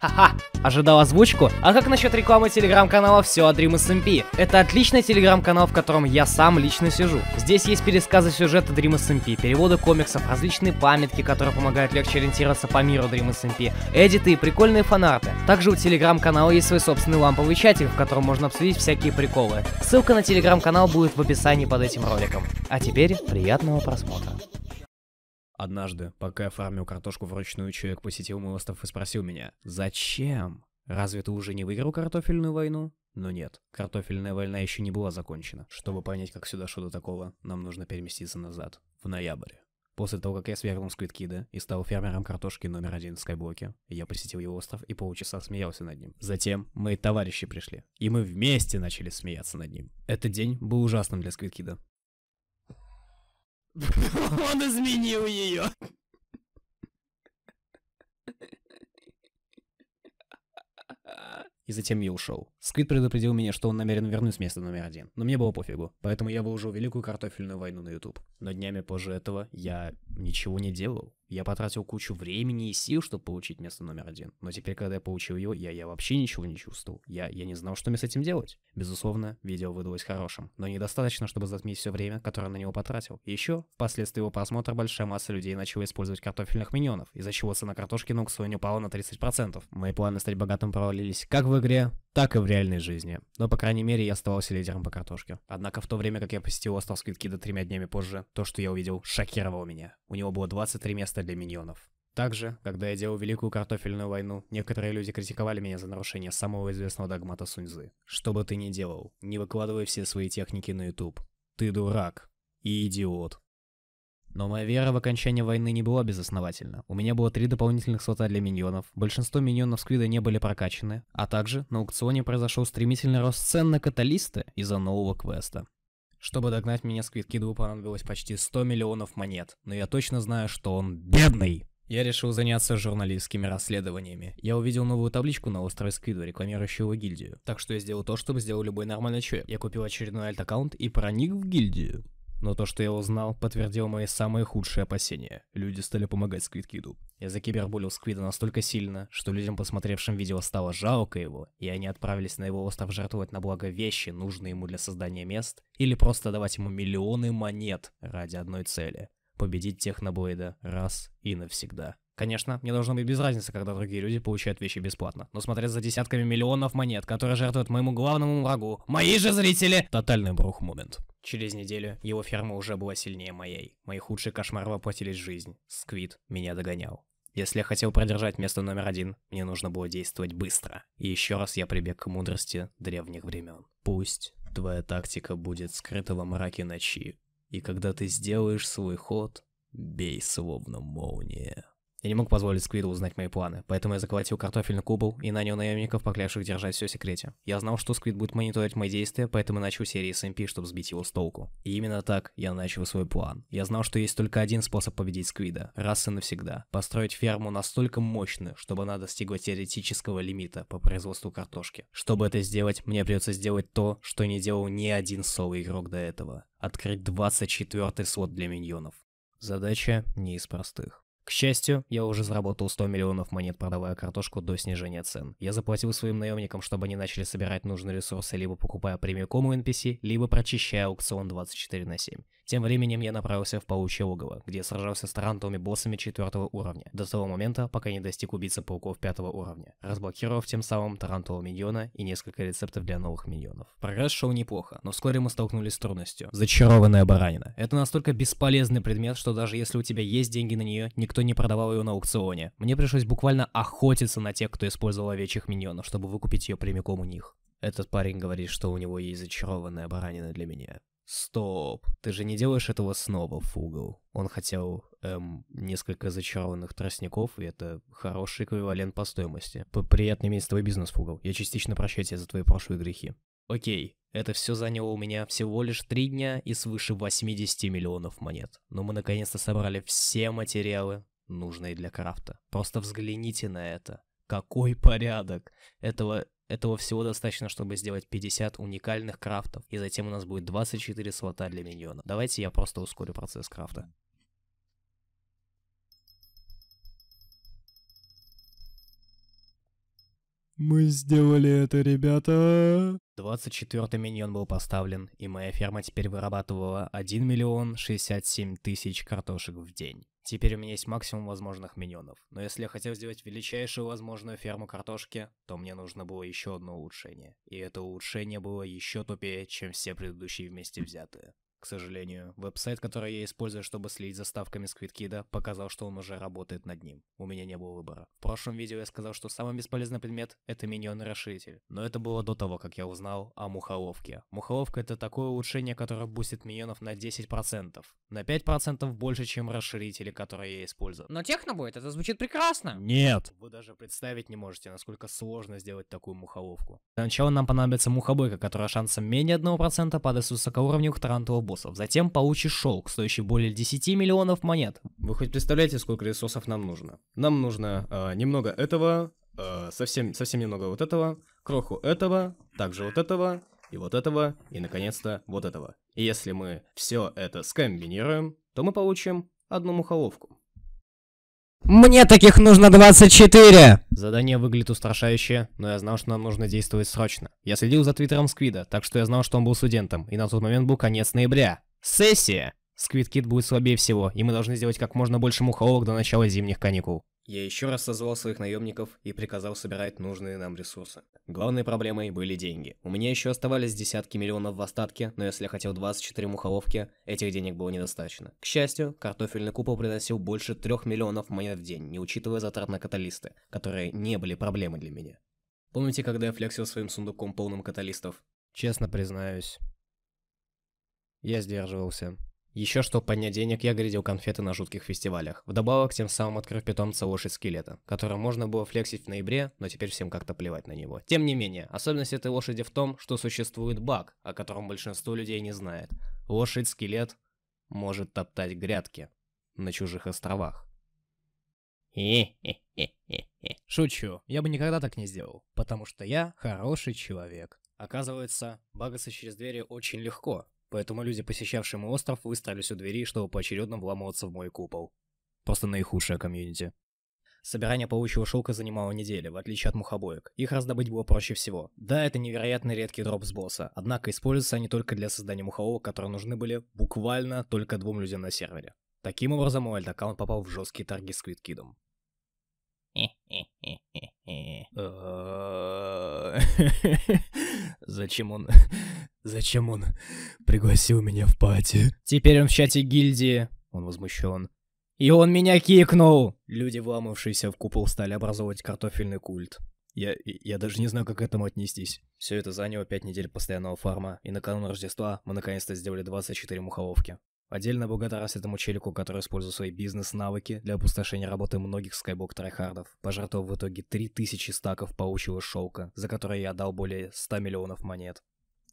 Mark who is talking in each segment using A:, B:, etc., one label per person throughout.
A: Ха-ха! Ожидал озвучку? А как насчет рекламы телеграм-канала «Все о Dream SMP»? Эм Это отличный телеграм-канал, в котором я сам лично сижу. Здесь есть пересказы сюжета Dream SMP, эм переводы комиксов, различные памятки, которые помогают легче ориентироваться по миру Dream SMP, эм эдиты и прикольные фанарты. Также у телеграм-канала есть свой собственный ламповый чатик, в котором можно обсудить всякие приколы. Ссылка на телеграм-канал будет в описании под этим роликом. А теперь приятного просмотра. Однажды, пока я фармил картошку вручную, человек посетил мой остров и спросил меня, «Зачем? Разве ты уже не выиграл картофельную войну?» Но нет, картофельная война еще не была закончена. Чтобы понять, как сюда что до такого, нам нужно переместиться назад, в ноябрь. После того, как я свергнул Сквидкида и стал фермером картошки номер один в Скайблоке, я посетил его остров и полчаса смеялся над ним. Затем мои товарищи пришли, и мы вместе начали смеяться над ним. Этот день был ужасным для Сквидкида. Он изменил ее. И затем я ушел. Сквид предупредил меня, что он намерен вернуть с места номер один, но мне было пофигу, поэтому я выложил великую картофельную войну на YouTube. Но днями позже этого я ничего не делал. Я потратил кучу времени и сил, чтобы получить место номер один. Но теперь, когда я получил его, я, я вообще ничего не чувствовал. Я, я не знал, что мне с этим делать. Безусловно, видео выдалось хорошим, но недостаточно, чтобы затмить все время, которое на него потратил. И еще, впоследствии его просмотра большая масса людей начала использовать картофельных миньонов, из-за чего цена картошки на аукционе упала на 30%. Мои планы стать богатым провалились как в игре, так и в реальной жизни. Но, по крайней мере, я оставался лидером по картошке. Однако в то время, как я посетил остров Сквидкида тремя днями позже, то, что я увидел, шокировало меня. У него было 23 места для миньонов. Также, когда я делал Великую Картофельную войну, некоторые люди критиковали меня за нарушение самого известного догмата Суньзы. Что бы ты ни делал, не выкладывай все свои техники на YouTube. Ты дурак и идиот. Но моя вера в окончание войны не была безосновательна. У меня было три дополнительных слота для миньонов, большинство миньонов Сквида не были прокачаны, а также на аукционе произошел стремительный рост цен на каталисты из-за нового квеста. Чтобы догнать меня, Сквидкиду понадобилось почти 100 миллионов монет, но я точно знаю, что он бедный. Я решил заняться журналистскими расследованиями. Я увидел новую табличку на острове Сквиду, рекламирующую его гильдию. Так что я сделал то, что сделал любой нормальный человек. Я купил очередной альт-аккаунт и проник в гильдию. Но то, что я узнал, подтвердил мои самые худшие опасения. Люди стали помогать Сквидкиду. Я закибербулил Сквида настолько сильно, что людям, посмотревшим видео, стало жалко его, и они отправились на его остров жертвовать на благо вещи, нужные ему для создания мест, или просто давать ему миллионы монет ради одной цели — победить Техноблейда раз и навсегда. Конечно, мне должно быть без разницы, когда другие люди получают вещи бесплатно. Но смотреть за десятками миллионов монет, которые жертвуют моему главному врагу, мои же зрители, тотальный брух момент. Через неделю его ферма уже была сильнее моей. Мои худшие кошмары воплотились в жизнь. Сквид меня догонял. Если я хотел продержать место номер один, мне нужно было действовать быстро. И еще раз я прибег к мудрости древних времен. Пусть твоя тактика будет скрыта во мраке ночи. И когда ты сделаешь свой ход, бей словно молния. Я не мог позволить Сквиду узнать мои планы, поэтому я захватил картофельный кубл и нанял наемников, поклявших держать все в секрете. Я знал, что Сквид будет мониторить мои действия, поэтому начал серии SMP, чтобы сбить его с толку. И именно так я начал свой план. Я знал, что есть только один способ победить Сквида, раз и навсегда. Построить ферму настолько мощную, чтобы она достигла теоретического лимита по производству картошки. Чтобы это сделать, мне придется сделать то, что не делал ни один соло игрок до этого. Открыть 24 слот для миньонов. Задача не из простых. К счастью, я уже заработал 100 миллионов монет, продавая картошку до снижения цен. Я заплатил своим наемникам, чтобы они начали собирать нужные ресурсы, либо покупая премиум у NPC, либо прочищая аукцион 24 на 7. Тем временем я направился в паучье логово, где сражался с тарантовыми боссами 4 уровня, до того момента, пока не достиг убийцы пауков 5 уровня, разблокировав тем самым тарантового миньона и несколько рецептов для новых миньонов. Прогресс шел неплохо, но вскоре мы столкнулись с трудностью. Зачарованная баранина. Это настолько бесполезный предмет, что даже если у тебя есть деньги на нее, никто никто не продавал ее на аукционе. Мне пришлось буквально охотиться на тех, кто использовал овечьих миньонов, чтобы выкупить ее прямиком у них. Этот парень говорит, что у него есть зачарованная баранина для меня. Стоп, ты же не делаешь этого снова, Фугл. Он хотел, эм, несколько зачарованных тростников, и это хороший эквивалент по стоимости. П Приятно иметь с твой бизнес, Фугл. Я частично прощаюсь за твои прошлые грехи. Окей, это все заняло у меня всего лишь три дня и свыше 80 миллионов монет. Но мы наконец-то собрали все материалы нужные для крафта. Просто взгляните на это. Какой порядок! Этого, этого всего достаточно, чтобы сделать 50 уникальных крафтов, и затем у нас будет 24 слота для миньона. Давайте я просто ускорю процесс крафта. Мы сделали это, ребята! 24-й миньон был поставлен, и моя ферма теперь вырабатывала 1 миллион 67 тысяч картошек в день. Теперь у меня есть максимум возможных миньонов, но если я хотел сделать величайшую возможную ферму картошки, то мне нужно было еще одно улучшение. И это улучшение было еще тупее, чем все предыдущие вместе взятые. К сожалению, веб-сайт, который я использую, чтобы следить за ставками Сквидкида, показал, что он уже работает над ним. У меня не было выбора. В прошлом видео я сказал, что самый бесполезный предмет — это миньон-расширитель. Но это было до того, как я узнал о мухоловке. Мухоловка — это такое улучшение, которое бустит миньонов на 10%. На 5% больше, чем расширители, которые я использую. Но техно будет, это звучит прекрасно! Нет! Вы даже представить не можете, насколько сложно сделать такую мухоловку. Для начала нам понадобится мухобойка, которая шансом менее 1% падает с высокоуровневых тарантулов боссов. Затем получишь шелк, стоящий более 10 миллионов монет. Вы хоть представляете, сколько ресурсов нам нужно? Нам нужно э, немного этого, э, совсем, совсем немного вот этого, кроху этого, также вот этого, и вот этого, и наконец-то вот этого. И если мы все это скомбинируем, то мы получим одну мухоловку. Мне таких нужно 24! Задание выглядит устрашающе, но я знал, что нам нужно действовать срочно. Я следил за твиттером Сквида, так что я знал, что он был студентом, и на тот момент был конец ноября. Сессия! Сквид Кит будет слабее всего, и мы должны сделать как можно больше мухоловок до начала зимних каникул. Я еще раз созвал своих наемников и приказал собирать нужные нам ресурсы. Главной проблемой были деньги. У меня еще оставались десятки миллионов в остатке, но если я хотел 24 мухоловки, этих денег было недостаточно. К счастью, картофельный купол приносил больше 3 миллионов монет в день, не учитывая затрат на каталисты, которые не были проблемой для меня. Помните, когда я флексил своим сундуком полным каталистов? Честно признаюсь, я сдерживался. Еще чтобы поднять денег, я грядил конфеты на жутких фестивалях. Вдобавок, тем самым открыв питомца лошадь скелета, которую можно было флексить в ноябре, но теперь всем как-то плевать на него. Тем не менее, особенность этой лошади в том, что существует баг, о котором большинство людей не знает. Лошадь-скелет может топтать грядки на чужих островах. Шучу, я бы никогда так не сделал, потому что я хороший человек. Оказывается, багаться через двери очень легко, Поэтому люди, посещавшие мой остров, выстроились у двери, чтобы поочередно вламываться в мой купол. Просто наихудшее комьюнити. Собирание паучьего шелка занимало недели, в отличие от мухобоек. Их раздобыть было проще всего. Да, это невероятно редкий дроп с босса, однако используются они только для создания мухоловок, которые нужны были буквально только двум людям на сервере. Таким образом, мой альт-аккаунт попал в жесткие торги с Квиткидом. Зачем он... Зачем он пригласил меня в пати. Теперь он в чате гильдии. Он возмущен. И он меня кикнул! Люди, вламывшиеся в купол, стали образовывать картофельный культ. Я, я даже не знаю, как к этому отнестись. Все это заняло 5 недель постоянного фарма, и накануне Рождества мы наконец-то сделали 24 мухоловки. Отдельно благодарность этому челику, который использовал свои бизнес-навыки для опустошения работы многих скайбок трайхардов, пожертвовал в итоге 3000 стаков паучьего шелка, за которые я дал более 100 миллионов монет.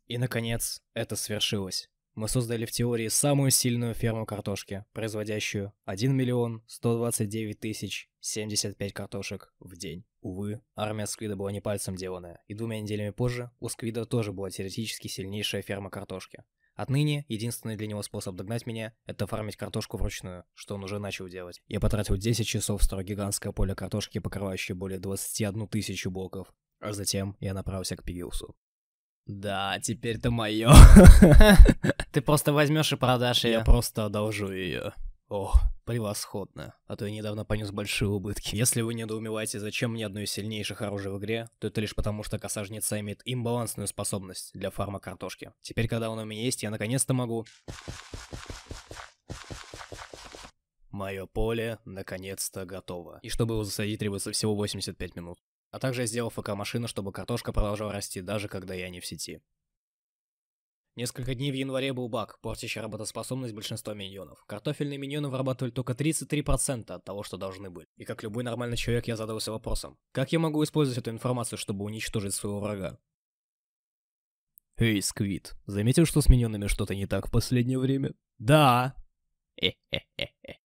A: И, наконец, это свершилось. Мы создали в теории самую сильную ферму картошки, производящую 1 миллион 129 тысяч 75 картошек в день. Увы, армия Сквида была не пальцем деланная, и двумя неделями позже у Сквида тоже была теоретически сильнейшая ферма картошки. Отныне единственный для него способ догнать меня – это фармить картошку вручную, что он уже начал делать. Я потратил 10 часов, строя гигантское поле картошки, покрывающее более 21 тысячу блоков, а затем я направился к Пигилсу. Да, теперь-то мое. Ты просто возьмешь и продашь, и я просто одолжу ее. О, превосходно. А то я недавно понес большие убытки. Если вы недоумеваете, зачем мне одно из сильнейших оружий в игре, то это лишь потому, что косажница имеет имбалансную способность для фарма картошки. Теперь, когда он у меня есть, я наконец-то могу... Мое поле наконец-то готово. И чтобы его засадить, требуется всего 85 минут. А также я сделал ФК-машину, чтобы картошка продолжала расти, даже когда я не в сети. Несколько дней в январе был баг, портящий работоспособность большинства миньонов. Картофельные миньоны вырабатывали только 33% от того, что должны были. И как любой нормальный человек, я задался вопросом, как я могу использовать эту информацию, чтобы уничтожить своего врага? Эй, Сквид, заметил, что с миньонами что-то не так в последнее время? Да. Э -э -э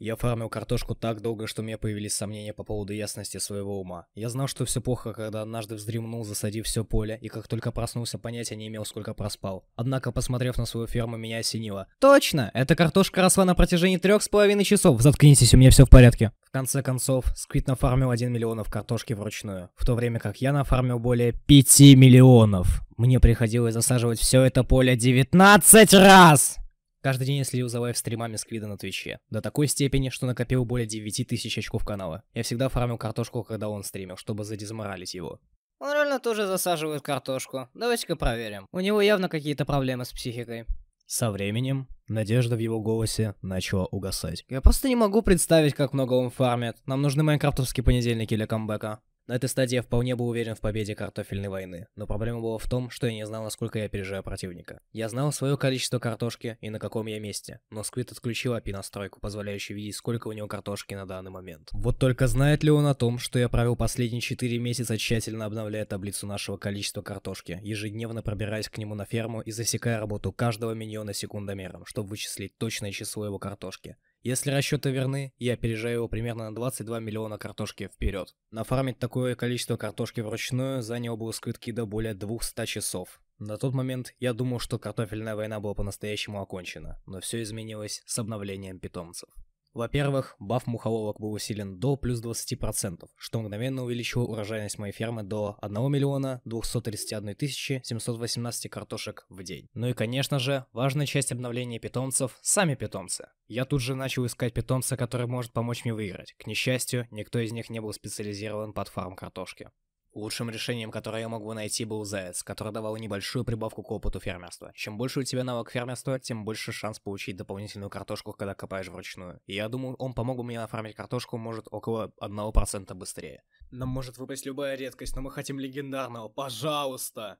A: я фармил картошку так долго, что у меня появились сомнения по поводу ясности своего ума. Я знал, что все плохо, когда однажды вздремнул, засадив все поле, и как только проснулся, понятия не имел, сколько проспал. Однако, посмотрев на свою ферму, меня осенило. Точно! Эта картошка росла на протяжении трех с половиной часов. Заткнитесь, у меня все в порядке. В конце концов, Сквит нафармил 1 миллионов картошки вручную, в то время как я нафармил более 5 миллионов. Мне приходилось засаживать все это поле 19 раз! Каждый день я следил за лайв-стримами Сквида на Твиче, до такой степени, что накопил более 9000 очков канала. Я всегда фармил картошку, когда он стримил, чтобы задизморалить его. Он реально тоже засаживает картошку. Давайте-ка проверим. У него явно какие-то проблемы с психикой. Со временем надежда в его голосе начала угасать. Я просто не могу представить, как много он фармит. Нам нужны майнкрафтовские понедельники для камбэка. На этой стадии я вполне был уверен в победе картофельной войны, но проблема была в том, что я не знал, насколько я опережаю противника. Я знал свое количество картошки и на каком я месте, но Сквит отключил API-настройку, позволяющую видеть, сколько у него картошки на данный момент. Вот только знает ли он о том, что я провел последние 4 месяца тщательно обновляя таблицу нашего количества картошки, ежедневно пробираясь к нему на ферму и засекая работу каждого миньона секундомером, чтобы вычислить точное число его картошки. Если расчеты верны, я опережаю его примерно на 22 миллиона картошки вперед. Нафармить такое количество картошки вручную заняло бы у до более 200 часов. На тот момент я думал, что картофельная война была по-настоящему окончена, но все изменилось с обновлением питомцев. Во-первых, баф мухоловок был усилен до плюс 20%, что мгновенно увеличило урожайность моей фермы до 1 миллиона 231 тысячи 718 картошек в день. Ну и конечно же, важная часть обновления питомцев – сами питомцы. Я тут же начал искать питомца, который может помочь мне выиграть. К несчастью, никто из них не был специализирован под фарм картошки. Лучшим решением, которое я мог бы найти, был заяц, который давал небольшую прибавку к опыту фермерства. Чем больше у тебя навык фермерства, тем больше шанс получить дополнительную картошку, когда копаешь вручную. я думаю, он помог бы мне оформить картошку, может, около 1% быстрее. Нам может выпасть любая редкость, но мы хотим легендарного, пожалуйста!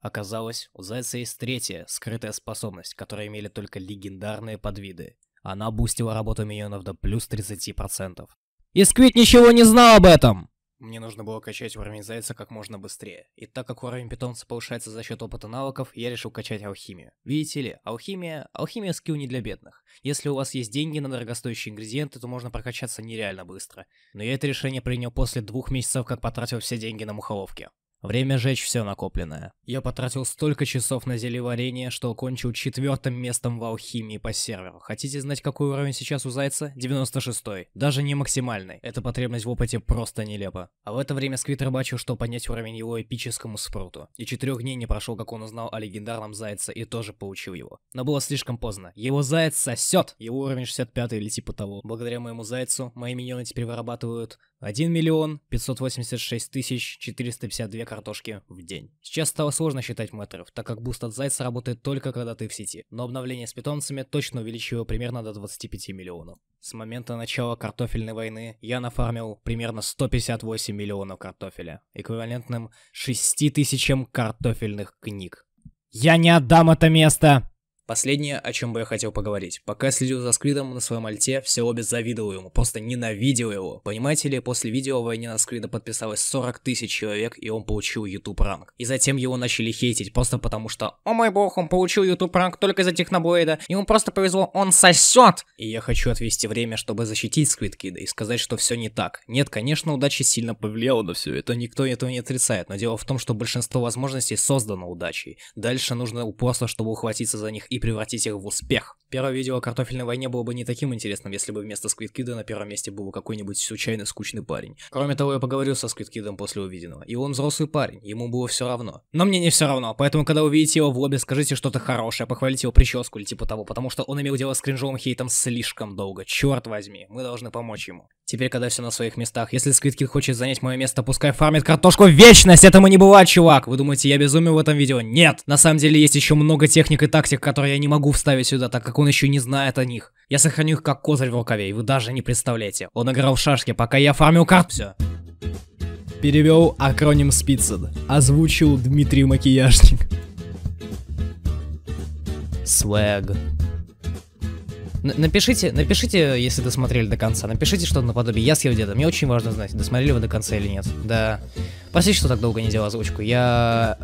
A: Оказалось, у зайца есть третья, скрытая способность, которую имели только легендарные подвиды. Она бустила работу миньонов до плюс 30%. И Сквит ничего не знал об этом! Мне нужно было качать уровень зайца как можно быстрее, и так как уровень питомца повышается за счет опыта навыков, я решил качать алхимию. Видите ли, алхимия... алхимия скилл не для бедных. Если у вас есть деньги на дорогостоящие ингредиенты, то можно прокачаться нереально быстро. Но я это решение принял после двух месяцев, как потратил все деньги на мухоловки. Время жечь все накопленное. Я потратил столько часов на зелеварение, что кончил четвертым местом в алхимии по серверу. Хотите знать, какой уровень сейчас у Зайца? 96-й. Даже не максимальный. Эта потребность в опыте просто нелепа. А в это время Сквит рыбачил, что понять уровень его эпическому спруту. И четырех дней не прошло, как он узнал о легендарном Зайце и тоже получил его. Но было слишком поздно. Его Заяц сосет! Его уровень 65 или типа того. Благодаря моему Зайцу, мои миньоны теперь вырабатывают 1 миллион 586 тысяч 452 картошки в день. Сейчас стало сложно считать метров, так как буст от зайца работает только когда ты в сети, но обновление с питомцами точно увеличило примерно до 25 миллионов. С момента начала картофельной войны я нафармил примерно 158 миллионов картофеля, эквивалентным тысячам картофельных книг. Я не отдам это место! Последнее, о чем бы я хотел поговорить. Пока следил за Скридом на своем альте, все обе завидовал ему, просто ненавидел его. Понимаете ли, после видео о войне на Скрида подписалось 40 тысяч человек, и он получил YouTube ранг. И затем его начали хейтить, просто потому что «О мой бог, он получил YouTube ранг только из-за Техноблейда, ему просто повезло, он сосет!» И я хочу отвести время, чтобы защитить Скрид Кида и сказать, что все не так. Нет, конечно, удача сильно повлияла на все это, никто этого не отрицает, но дело в том, что большинство возможностей создано удачей. Дальше нужно упорство, чтобы ухватиться за них и превратить их в успех. Первое видео о картофельной войне было бы не таким интересным, если бы вместо Сквидкида на первом месте был какой-нибудь случайно скучный парень. Кроме того, я поговорил со Сквидкидом после увиденного, и он взрослый парень, ему было все равно. Но мне не все равно, поэтому когда увидите его в лобби, скажите что-то хорошее, похвалите его прическу или типа того, потому что он имел дело с кринжовым хейтом слишком долго, черт возьми, мы должны помочь ему. Теперь, когда все на своих местах, если Сквидкид хочет занять мое место, пускай фармит картошку в вечность, этому не бывает, чувак! Вы думаете, я безумен в этом видео? Нет! На самом деле есть еще много техник и тактик, которые я не могу вставить сюда, так как он он еще не знает о них. Я сохраню их как козырь в рукаве, и вы даже не представляете. Он играл в шашки, пока я фармил карт. Все. Перевел акроним Спицед. Озвучил Дмитрий Макияжник. Свэг. напишите, напишите, если досмотрели до конца, напишите что-то наподобие «Я съел деда». Мне очень важно знать, досмотрели вы до конца или нет. Да. Простите, что так долго не делал озвучку. Я...